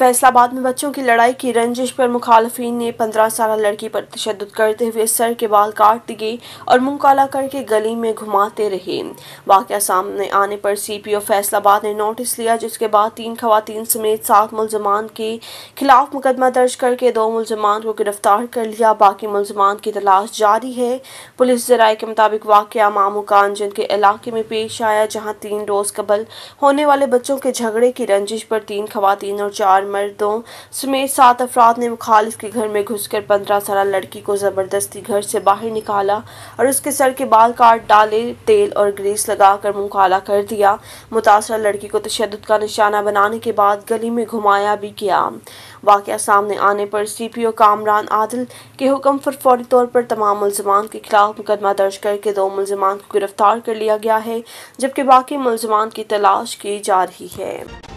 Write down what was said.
फैसलाबाद में बच्चों की लड़ाई की रंजिश पर मुखालफी ने पंद्रह साल लड़की पर तशद करते हुए सर के बाल काट दिए और मुंह काला करके गली में घुमाते रहे वाक़ सामने आने पर सी पी ओ फैसलाबाद ने नोटिस लिया जिसके बाद तीन खवतिन समेत सात मुलजमान के खिलाफ मुकदमा दर्ज करके दो मुलजमान को गिरफ्तार कर लिया बाकी मुलजमान की तलाश जारी है पुलिस जराये के मुताबिक वाक़ मामू कांजन के इलाके में पेश आया जहाँ तीन रोज़ कबल होने वाले बच्चों के झगड़े की रंजिश पर तीन खवतिन और चार मर्दों समेत सात अफराद ने मुखालिफ के घर में घुस कर पंद्रह साल लड़की को ज़बरदस्ती घर से बाहर निकाला और उसके सर के बाल काट डाले तेल और ग्रीस लगा कर मुखाला कर दिया मुतासर लड़की को तशद का निशाना बनाने के बाद गली में घुमाया भी गया वाक़ सामने आने पर C P O Kamran Adil के हुक्म पर फौरी तौर पर तमाम मुलजमान के खिलाफ मुकदमा दर्ज करके दो मुलजमान को गिरफ्तार कर लिया गया है जबकि बाकी मुलजमान की तलाश की जा रही है